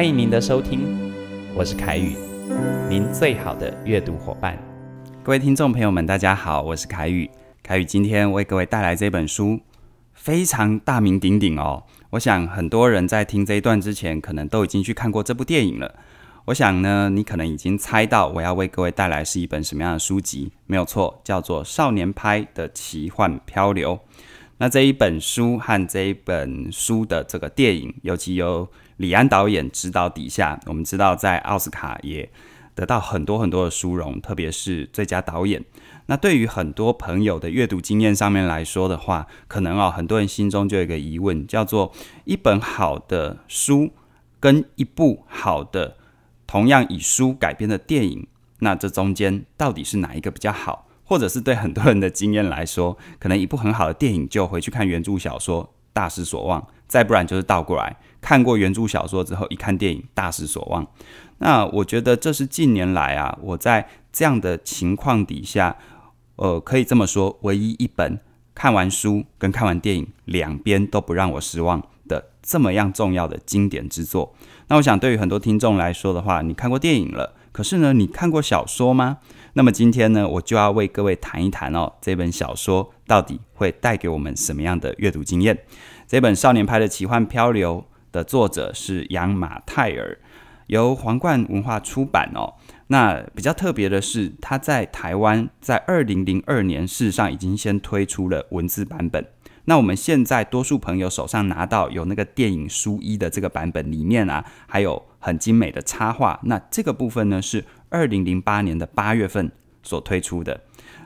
欢迎您的收听，我是凯宇，您最好的阅读伙伴。各位听众朋友们，大家好，我是凯宇。凯宇今天为各位带来这本书，非常大名鼎鼎哦。我想很多人在听这一段之前，可能都已经去看过这部电影了。我想呢，你可能已经猜到我要为各位带来是一本什么样的书籍，没有错，叫做《少年派的奇幻漂流》。那这一本书和这一本书的这个电影，尤其有。李安导演指导底下，我们知道在奥斯卡也得到很多很多的殊荣，特别是最佳导演。那对于很多朋友的阅读经验上面来说的话，可能啊，很多人心中就有一个疑问，叫做一本好的书跟一部好的同样以书改编的电影，那这中间到底是哪一个比较好？或者是对很多人的经验来说，可能一部很好的电影就回去看原著小说。大失所望，再不然就是倒过来，看过原著小说之后，一看电影大失所望。那我觉得这是近年来啊，我在这样的情况底下，呃，可以这么说，唯一一本看完书跟看完电影两边都不让我失望的这么样重要的经典之作。那我想对于很多听众来说的话，你看过电影了，可是呢，你看过小说吗？那么今天呢，我就要为各位谈一谈哦，这本小说到底会带给我们什么样的阅读经验？这本少年派的奇幻漂流的作者是杨马泰尔，由皇冠文化出版哦。那比较特别的是，他在台湾在二零零二年事实上已经先推出了文字版本。那我们现在多数朋友手上拿到有那个电影书一的这个版本里面啊，还有很精美的插画。那这个部分呢是二零零八年的八月份所推出的。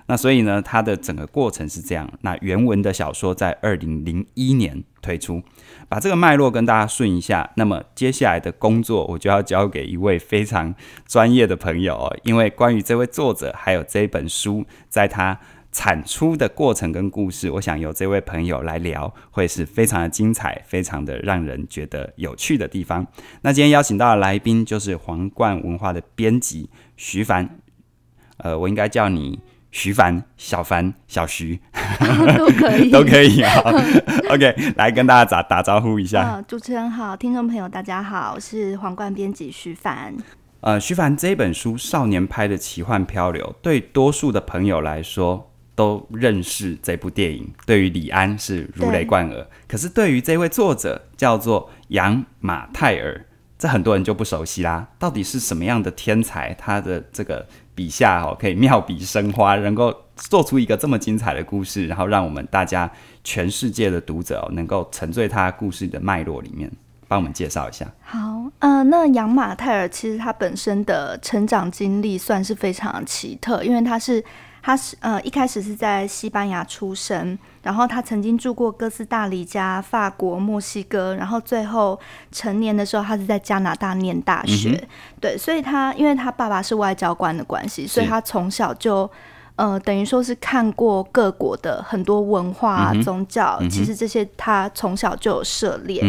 那所以呢，它的整个过程是这样。那原文的小说在二零零一年推出，把这个脉络跟大家顺一下。那么接下来的工作我就要交给一位非常专业的朋友哦，因为关于这位作者还有这本书，在他。产出的过程跟故事，我想由这位朋友来聊，会是非常的精彩，非常的让人觉得有趣的地方。那今天邀请到的来宾就是皇冠文化的编辑徐凡，呃，我应该叫你徐凡、小凡、小徐 都可以，都可以啊。OK，来跟大家打打招呼一下，主持人好，听众朋友大家好，我是皇冠编辑徐凡。呃，徐凡这本书《少年拍的奇幻漂流》，对多数的朋友来说。都认识这部电影，对于李安是如雷贯耳。可是对于这位作者叫做杨马泰尔，这很多人就不熟悉啦。到底是什么样的天才，他的这个笔下哦，可以妙笔生花，能够做出一个这么精彩的故事，然后让我们大家全世界的读者哦，能够沉醉他故事的脉络里面，帮我们介绍一下。好，嗯，那杨马泰尔其实他本身的成长经历算是非常奇特，因为他是。他是呃，一开始是在西班牙出生，然后他曾经住过哥斯达黎加、法国、墨西哥，然后最后成年的时候，他是在加拿大念大学。对，所以他因为他爸爸是外交官的关系，所以他从小就呃，等于说是看过各国的很多文化、宗教，其实这些他从小就有涉猎。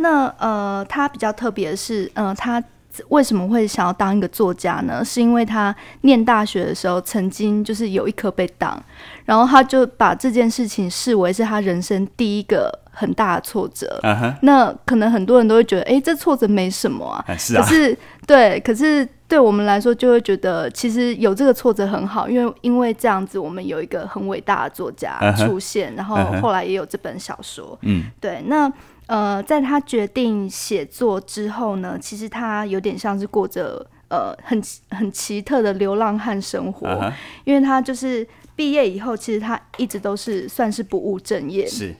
那呃，他比较特别的是，嗯，他。为什么会想要当一个作家呢？是因为他念大学的时候，曾经就是有一科被挡，然后他就把这件事情视为是他人生第一个很大的挫折。那可能很多人都会觉得，哎，这挫折没什么啊。是啊。可是对，可是对我们来说，就会觉得其实有这个挫折很好，因为因为这样子，我们有一个很伟大的作家出现，然后后来也有这本小说。嗯。对，那。呃，在他决定写作之后呢，其实他有点像是过着呃很很奇特的流浪汉生活，因为他就是毕业以后，其实他一直都是算是不务正业。是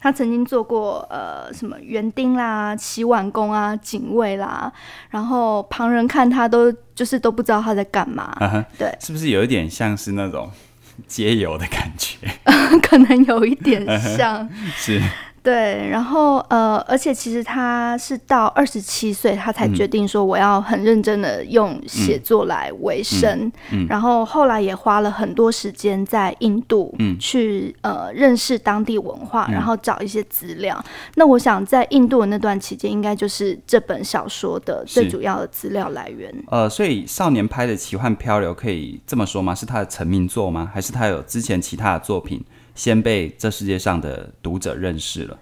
他曾经做过呃什么园丁啦、洗碗工啊、警卫啦，然后旁人看他都就是都不知道他在干嘛。对，是不是有一点像是那种 街游的感觉？可能有一点像。是。对，然后呃，而且其实他是到二十七岁，他才决定说我要很认真的用写作来为生。嗯，然后后来也花了很多时间在印度，嗯，去呃认识当地文化，然后找一些资料。那我想在印度的那段期间，应该就是这本小说的最主要的资料来源。呃，所以少年拍的《奇幻漂流》可以这么说吗？是他的成名作吗？还是他有之前其他的作品？先被这世界上的读者认识了。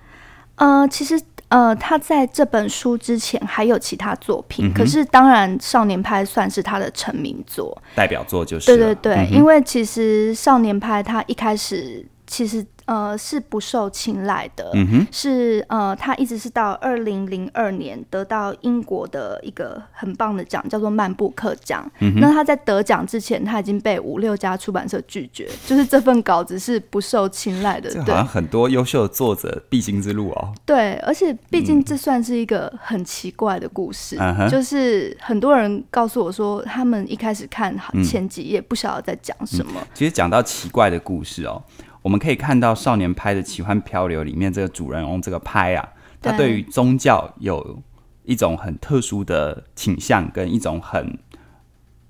呃，其实呃，他在这本书之前还有其他作品，可是当然，《少年派》算是他的成名作、代表作，就是对对对，因为其实《少年派》他一开始其实。呃，是不受青睐的，是呃，他一直是到二零零二年得到英国的一个很棒的奖，叫做曼布克奖。那他在得奖之前，他已经被五六家出版社拒绝，就是这份稿子是不受青睐的。这好像很多优秀作者必经之路哦。对，而且毕竟这算是一个很奇怪的故事，就是很多人告诉我说，他们一开始看前几页不晓得在讲什么。其实讲到奇怪的故事哦。我们可以看到，《少年派的奇幻漂流》里面这个主人翁这个派啊，他对于宗教有一种很特殊的倾向，跟一种很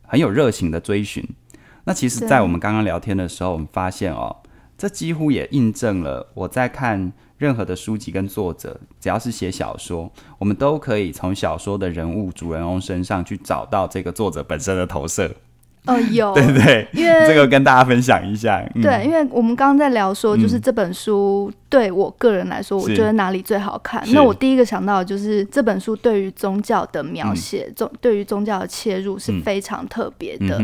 很有热情的追寻。那其实，在我们刚刚聊天的时候，我们发现哦，这几乎也印证了我在看任何的书籍跟作者，只要是写小说，我们都可以从小说的人物主人翁身上去找到这个作者本身的投射。呃，有对对，因为这个跟大家分享一下。对，因为我们刚刚在聊说，就是这本书对我个人来说，我觉得哪里最好看？那我第一个想到就是这本书对于宗教的描写，宗对于宗教的切入是非常特别的。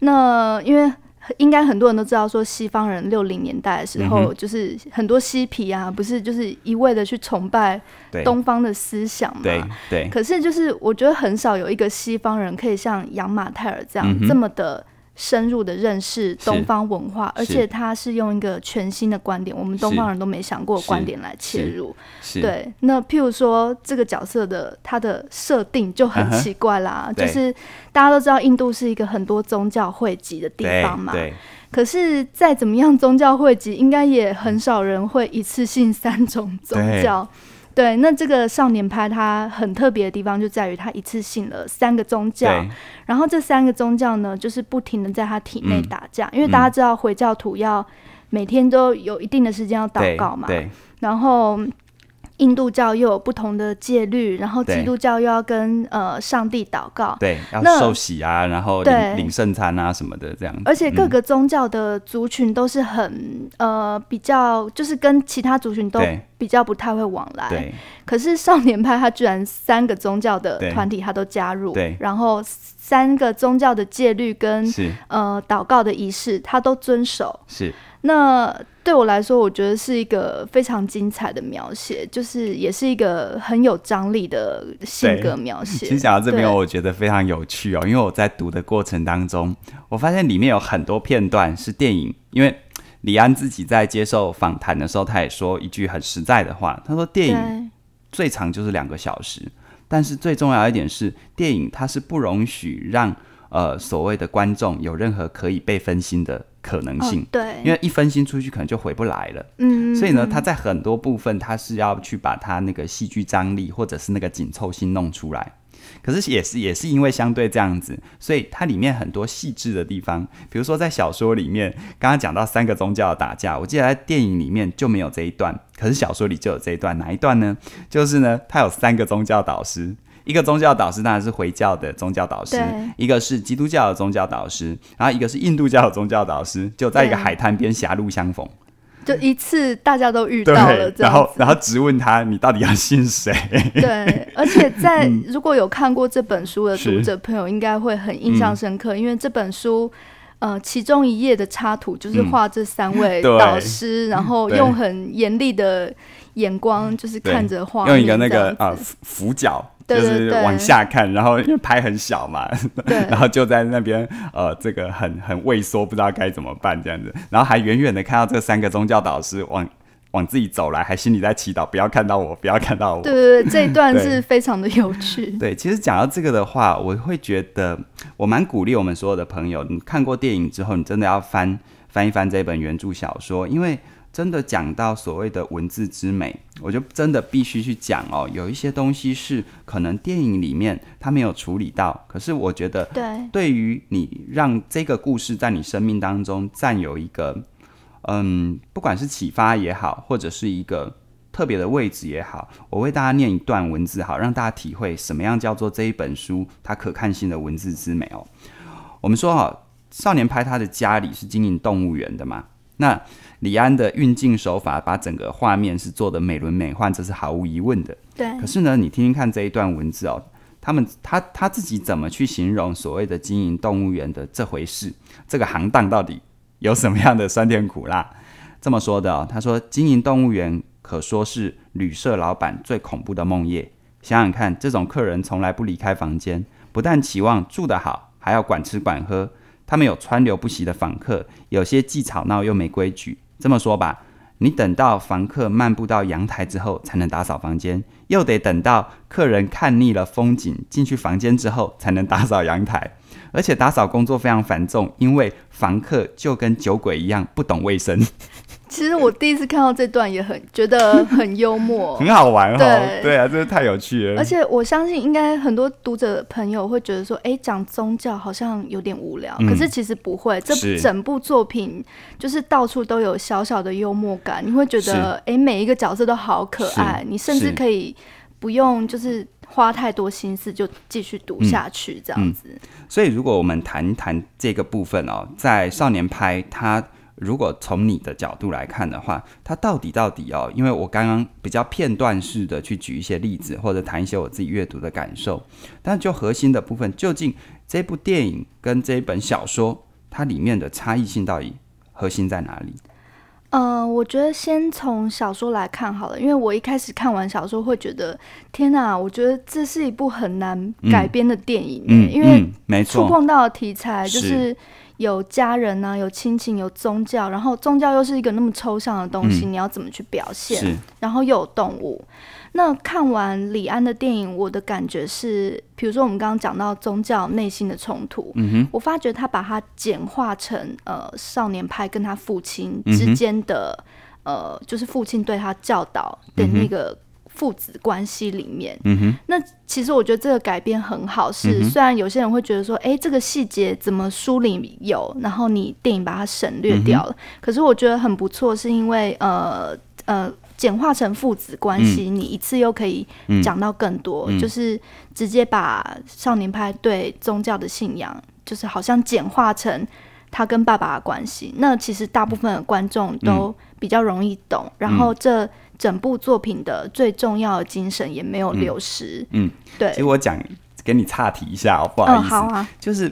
那因为。应该很多人都知道，说西方人六零年代的时候，就是很多嬉皮啊，不是就是一味的去崇拜东方的思想嘛。对，可是就是我觉得很少有一个西方人可以像杨马泰尔这样这么的。深入的认识东方文化，而且他是用一个全新的观点，我们东方人都没想过观点来切入。对，那譬如说这个角色的他的设定就很奇怪啦，就是大家都知道印度是一个很多宗教汇集的地方嘛，可是再怎么样宗教汇集，应该也很少人会一次性三种宗教。对，那这个少年派他很特别的地方就在于他一次性了三个宗教，然后这三个宗教呢，就是不停的在他体内打架，因为大家知道回教徒要每天都有一定的时间要祷告嘛，然后。印度教又有不同的戒律，然后基督教又要跟呃上帝祷告，对，要受洗啊，然后领领圣餐啊什么的这样。而且各个宗教的族群都是很呃比较，就是跟其他族群都比较不太会往来。对。可是少年派他居然三个宗教的团体他都加入，对。然后三个宗教的戒律跟呃祷告的仪式他都遵守，是。那对我来说，我觉得是一个非常精彩的描写，就是也是一个很有张力的性格描写。其实讲到这边，我觉得非常有趣哦，因为我在读的过程当中，我发现里面有很多片段是电影。因为李安自己在接受访谈的时候，他也说一句很实在的话，他说电影最长就是两个小时，但是最重要一点是，电影它是不容许让。呃，所谓的观众有任何可以被分心的可能性，对，因为一分心出去可能就回不来了。嗯，所以呢，他在很多部分他是要去把他那个戏剧张力或者是那个紧凑性弄出来。可是也是也是因为相对这样子，所以它里面很多细致的地方，比如说在小说里面，刚刚讲到三个宗教打架，我记得在电影里面就没有这一段，可是小说里就有这一段，哪一段呢？就是呢，他有三个宗教导师。一个宗教导师当然是回教的宗教导师，一个是基督教的宗教导师，然后一个是印度教的宗教导师，就在一个海滩边狭路相逢，就一次大家都遇到了，然后然后直问他你到底要信谁？对，而且 在如果有看过这本书的读者朋友，应该会很印象深刻，因为这本书呃其中一页的插图就是画这三位导师，然后用很严厉的眼光就是看着画，用一个那个啊俯角。就是往下看，然后因为拍很小嘛，然后就在那边呃，这个很很畏缩，不知道该怎么办这样子，然后还远远的看到这三个宗教导师往往自己走来，还心里在祈祷不要看到我，不要看到我。对对对，这一 段是非常的有趣。对，其实讲到这个的话，我会觉得我蛮鼓励我们所有的朋友，你看过电影之后，你真的要翻翻一翻这本原著小说，因为。真的讲到所谓的文字之美，我就真的必须去讲哦。有一些东西是可能电影里面它没有处理到，可是我觉得，对，对于你让这个故事在你生命当中占有一个，嗯，不管是启发也好，或者是一个特别的位置也好，我为大家念一段文字，好，让大家体会什么样叫做这一本书它可看性的文字之美哦。我们说哈，少年拍他的家里是经营动物园的嘛，那李安的运镜手法，把整个画面是做的美轮美奂，这是毫无疑问的。对。可是呢，你听听看这一段文字哦，他们他他自己怎么去形容所谓的经营动物园的这回事，这个行当到底有什么样的酸甜苦辣？这么说的哦，他说经营动物园可说是旅社老板最恐怖的梦魇。想想看，这种客人从来不离开房间，不但期望住得好，还要管吃管喝。他们有川流不息的访客，有些既吵闹又没规矩。这么说吧，你等到房客漫步到阳台之后才能打扫房间，又得等到客人看腻了风景进去房间之后才能打扫阳台，而且打扫工作非常繁重，因为房客就跟酒鬼一样不懂卫生。其实我第一次看到这段也很觉得很幽默，很好玩哦。对对啊，真的太有趣了。而且我相信，应该很多读者朋友会觉得说：“哎，讲宗教好像有点无聊。”可是其实不会，这整部作品就是到处都有小小的幽默感。你会觉得：“哎，每一个角色都好可爱。”你甚至可以不用就是花太多心思就继续读下去，这样子。所以，如果我们谈谈这个部分哦，在《少年派》他……如果从你的角度来看的话，它到底到底哦，因为我刚刚比较片段式的去举一些例子，或者谈一些我自己阅读的感受，但就核心的部分，究竟这部电影跟这一本小说它里面的差异性到底核心在哪里？嗯，我觉得先从小说来看好了，因为我一开始看完小说会觉得，天哪，我觉得这是一部很难改编的电影，嗯，因为没错触碰到题材就是。有家人呐，有亲情，有宗教，然后宗教又是一个那么抽象的东西，你要怎么去表现？然后又有动物。那看完李安的电影，我的感觉是，比如说我们刚刚讲到宗教内心的冲突，嗯哼，我发觉他把它简化成呃少年派跟他父亲之间的呃，就是父亲对他教导的那个。父子关系里面，那其实我觉得这个改变很好。是虽然有些人会觉得说，哎，这个细节怎么书里有，然后你电影把它省略掉了。可是我觉得很不错，是因为呃呃，简化成父子关系，你一次又可以讲到更多，就是直接把少年派对宗教的信仰，就是好像简化成他跟爸爸的关系。那其实大部分的观众都比较容易懂，然后这。整部作品的最重要的精神也没有流失。嗯，对。其实我讲给你岔题一下哦，不好意思。嗯，好啊。就是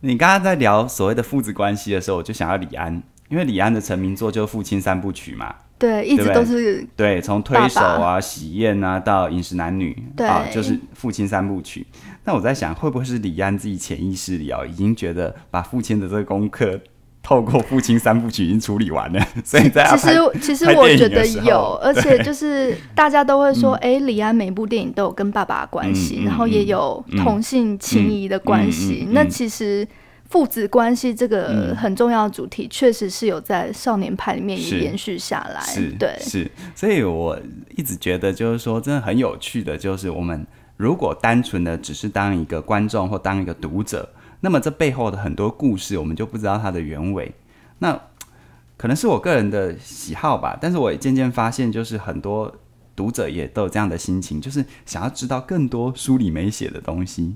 你刚刚在聊所谓的父子关系的时候，我就想要李安，因为李安的成名作就是《父亲三部曲》嘛。对，一直都是。对，从推手啊、喜宴啊到饮食男女，对，就是《父亲三部曲》。那我在想，会不会是李安自己潜意识里哦，已经觉得把父亲的这个功课。透过《父亲三部曲》已经处理完了，所以在其实其实我觉得有，而且就是大家都会说，哎，李安每部电影都有跟爸爸关系，然后也有同性情谊的关系。那其实父子关系这个很重要的主题，确实是有在《少年派》里面也延续下来。是对，是，所以我一直觉得，就是说，真的很有趣的，就是我们如果单纯的只是当一个观众或当一个读者。那么这背后的很多故事，我们就不知道它的原委。那可能是我个人的喜好吧，但是我也渐渐发现，就是很多读者也都有这样的心情，就是想要知道更多书里没写的东西。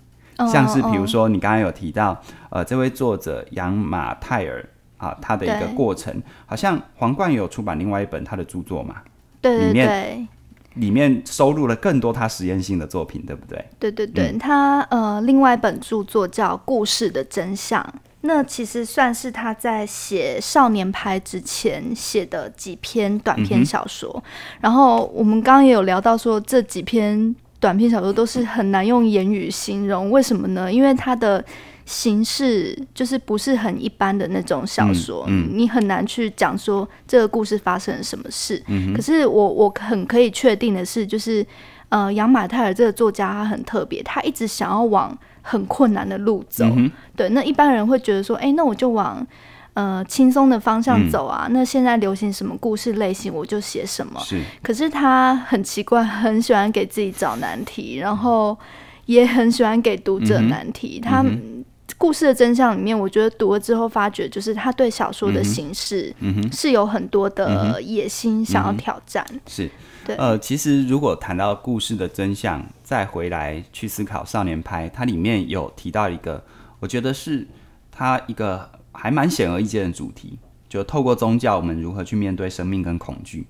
像是比如说，你刚刚有提到，呃，这位作者杨马泰尔啊，他的一个过程，好像皇冠也有出版另外一本他的著作嘛，对对对。里面收录了更多他实验性的作品，对不对？对对对，他呃，另外一本著作叫《故事的真相》，那其实算是他在写《少年派》之前写的几篇短篇小说。然后我们刚刚也有聊到说，这几篇短篇小说都是很难用言语形容，为什么呢？因为他的。形式就是不是很一般的那种小说，你很难去讲说这个故事发生了什么事。可是我我很可以确定的是，就是呃，杨马泰尔这个作家他很特别，他一直想要往很困难的路走。对，那一般人会觉得说，哎，那我就往呃轻松的方向走啊。那现在流行什么故事类型，我就写什么。是。可是他很奇怪，很喜欢给自己找难题，然后也很喜欢给读者难题。他。故事的真相里面，我觉得读了之后发觉，就是他对小说的形式是有很多的野心，想要挑战。是，对。呃，其实如果谈到故事的真相，再回来去思考《少年派》，它里面有提到一个，我觉得是它一个还蛮显而易见的主题，就透过宗教，我们如何去面对生命跟恐惧。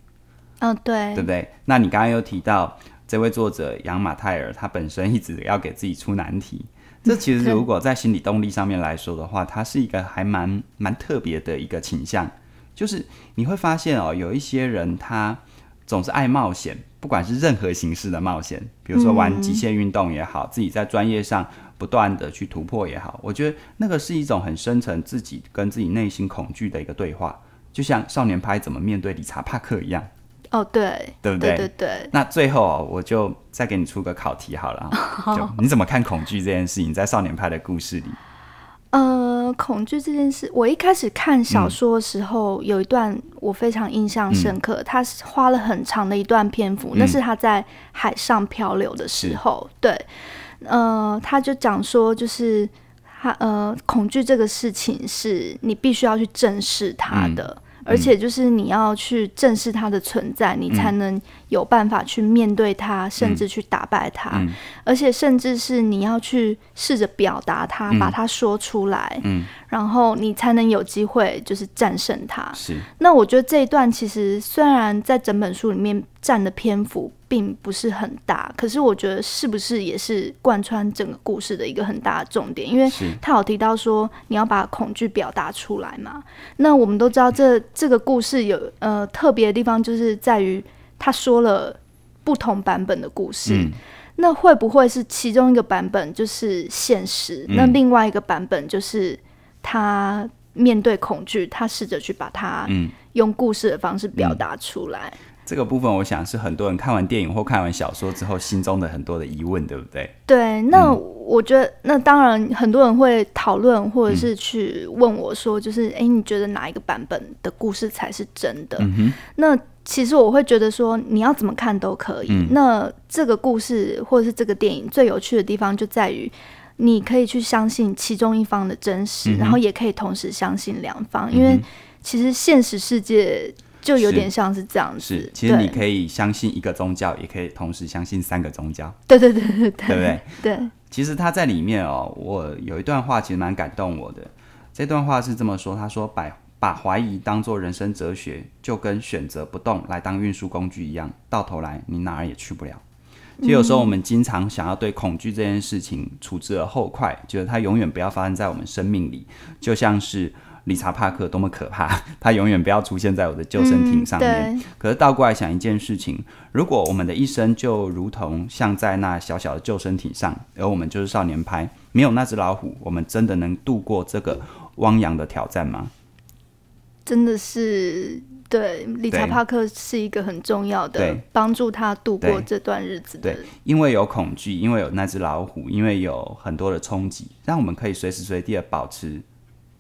嗯，对，对不对？那你刚刚又提到这位作者杨马泰尔，他本身一直要给自己出难题。这其实如果在心理动力上面来说的话，它是一个还蛮蛮特别的一个倾向，就是你会发现哦，有一些人他总是爱冒险，不管是任何形式的冒险，比如说玩极限运动也好，自己在专业上不断的去突破也好，我觉得那个是一种很深层自己跟自己内心恐惧的一个对话，就像少年派怎么面对理查帕克一样。哦，对，对不对？对对。那最后啊，我就再给你出个考题好了，就你怎么看恐惧这件事？你在《少年派》的故事里，呃，恐惧这件事，我一开始看小说的时候，有一段我非常印象深刻，他花了很长的一段篇幅，那是他在海上漂流的时候，对，呃，他就讲说，就是他呃，恐惧这个事情是你必须要去正视他的。而且就是你要去正视它的存在，你才能有办法去面对它，甚至去打败它。而且甚至是你要去试着表达它，把它说出来，然后你才能有机会就是战胜它。是。那我觉得这一段其实虽然在整本书里面占的篇幅。并不是很大，可是我觉得是不是也是贯穿整个故事的一个很大的重点？因为他有提到说你要把恐惧表达出来嘛。那我们都知道这这个故事有呃特别的地方，就是在于他说了不同版本的故事。那会不会是其中一个版本就是现实？那另外一个版本就是他面对恐惧，他试着去把它用故事的方式表达出来。这个部分，我想是很多人看完电影或看完小说之后心中的很多的疑问，对不对？对，那我觉得，那当然很多人会讨论，或者是去问我说，就是哎，你觉得哪一个版本的故事才是真的？那其实我会觉得说，你要怎么看都可以。那这个故事或者是这个电影最有趣的地方，就在于你可以去相信其中一方的真实，然后也可以同时相信两方，因为其实现实世界。就有点像是这样子。是，其实你可以相信一个宗教，也可以同时相信三个宗教。对对对对对，对 对？对。其实他在里面哦，我有一段话其实蛮感动我的。这段话是这么说：他说，把把怀疑当做人生哲学，就跟选择不动来当运输工具一样，到头来你哪儿也去不了。其实有时候我们经常想要对恐惧这件事情处置而后快，觉得它永远不要发生在我们生命里，就像是。理查·帕克多么可怕！他永远不要出现在我的救生艇上面。可是倒过来想一件事情：如果我们的一生就如同像在那小小的救生艇上，而我们就是少年派，没有那只老虎，我们真的能度过这个汪洋的挑战吗？真的是对理查·帕克是一个很重要的，帮助他度过这段日子的。因为有恐惧，因为有那只老虎，因为有很多的冲击，让我们可以随时随地的保持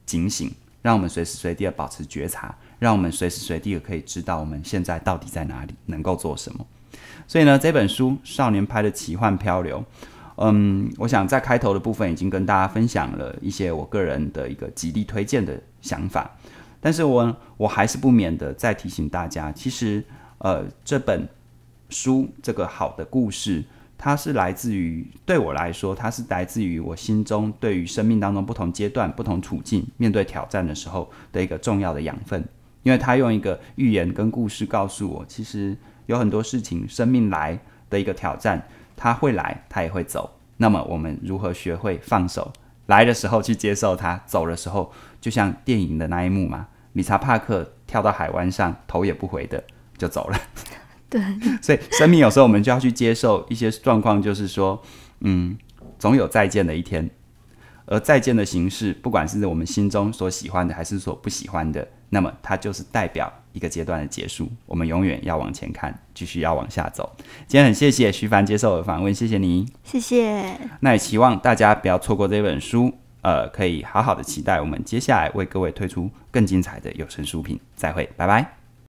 警醒。让我们随时随地的保持觉察，让我们随时随地的可以知道我们现在到底在哪里，能够做什么。所以呢，这本书《少年派的奇幻漂流》，嗯，我想在开头的部分已经跟大家分享了一些我个人的一个极力推荐的想法。但是我我还是不免的再提醒大家，其实呃，这本书这个好的故事。它是来自于，对我来说，它是来自于我心中对于生命当中不同阶段、不同处境面对挑战的时候的一个重要的养分，因为他用一个寓言跟故事告诉我，其实有很多事情，生命来的一个挑战，它会来，它也会走。那么我们如何学会放手？来的时候去接受它，走的时候就像电影的那一幕嘛，理查·帕克跳到海湾上，头也不回的就走了。对，所以生命有时候我们就要去接受一些状况，就是说，嗯，总有再见的一天，而再见的形式，不管是我们心中所喜欢的还是所不喜欢的，那么它就是代表一个阶段的结束。我们永远要往前看，继续要往下走。今天很谢谢徐凡接受我的访问，谢谢你，谢谢。那也希望大家不要错过这本书，呃，可以好好的期待我们接下来为各位推出更精彩的有声书品。再会，拜拜。